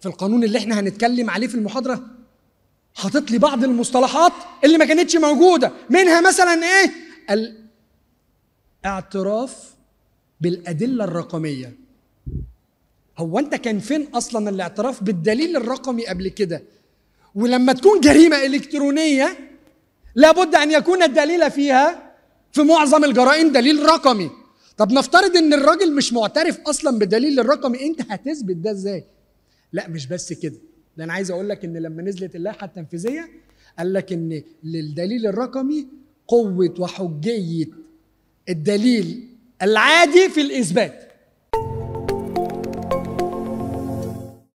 في القانون اللي احنا هنتكلم عليه في المحاضره حاطط لي بعض المصطلحات اللي ما كانتش موجوده منها مثلا ايه الاعتراف بالادله الرقميه هو انت كان فين اصلا الاعتراف بالدليل الرقمي قبل كده ولما تكون جريمه الكترونيه لابد ان يكون الدليل فيها في معظم الجرائم دليل رقمي طب نفترض ان الراجل مش معترف اصلا بالدليل الرقمي انت هتثبت ده ازاي لا مش بس كده ده انا عايز اقول لك ان لما نزلت اللائحه التنفيذيه قال لك ان للدليل الرقمي قوه وحجيه الدليل العادي في الاثبات